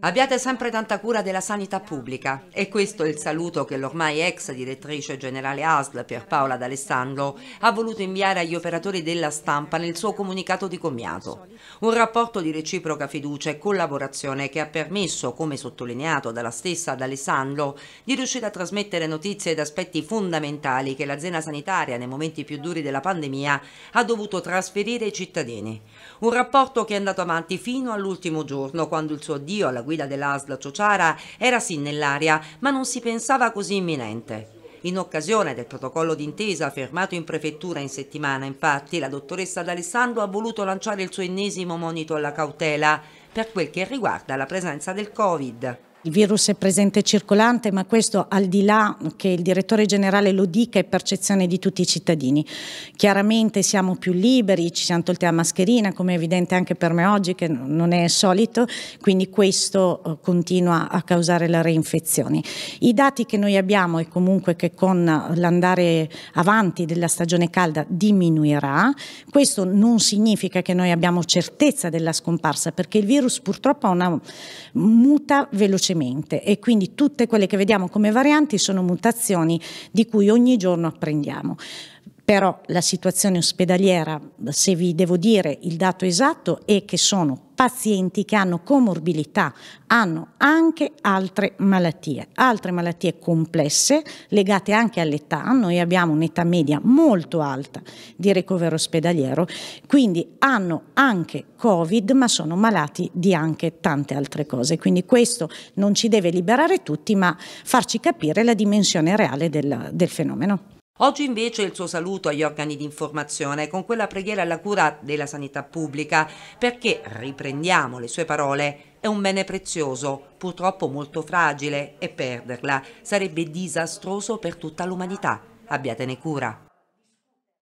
Abbiate sempre tanta cura della sanità pubblica e questo è il saluto che l'ormai ex direttrice generale ASL Pierpaola D'Alessandro ha voluto inviare agli operatori della stampa nel suo comunicato di commiato. Un rapporto di reciproca fiducia e collaborazione che ha permesso, come sottolineato dalla stessa D'Alessandro, di riuscire a trasmettere notizie ed aspetti fondamentali che l'azienda sanitaria nei momenti più duri della pandemia ha dovuto trasferire ai cittadini. Un rapporto che è andato avanti fino all'ultimo giorno quando il il suo addio alla guida dell'Asla Ciociara era sì nell'aria, ma non si pensava così imminente. In occasione del protocollo d'intesa firmato in prefettura in settimana, infatti, la dottoressa D'Alessandro ha voluto lanciare il suo ennesimo monito alla cautela per quel che riguarda la presenza del Covid. Il virus è presente e circolante, ma questo al di là che il direttore generale lo dica è percezione di tutti i cittadini. Chiaramente siamo più liberi, ci siamo tolti la mascherina, come è evidente anche per me oggi che non è solito, quindi questo eh, continua a causare le reinfezioni. I dati che noi abbiamo e comunque che con l'andare avanti della stagione calda diminuirà, questo non significa che noi abbiamo certezza della scomparsa, perché il virus purtroppo ha una muta velocità velocemente e quindi tutte quelle che vediamo come varianti sono mutazioni di cui ogni giorno apprendiamo però la situazione ospedaliera, se vi devo dire il dato esatto, è che sono pazienti che hanno comorbilità, hanno anche altre malattie, altre malattie complesse legate anche all'età. Noi abbiamo un'età media molto alta di ricovero ospedaliero, quindi hanno anche Covid, ma sono malati di anche tante altre cose. Quindi questo non ci deve liberare tutti, ma farci capire la dimensione reale del, del fenomeno. Oggi invece il suo saluto agli organi di informazione con quella preghiera alla cura della sanità pubblica perché, riprendiamo le sue parole, è un bene prezioso, purtroppo molto fragile e perderla sarebbe disastroso per tutta l'umanità. Abbiatene cura.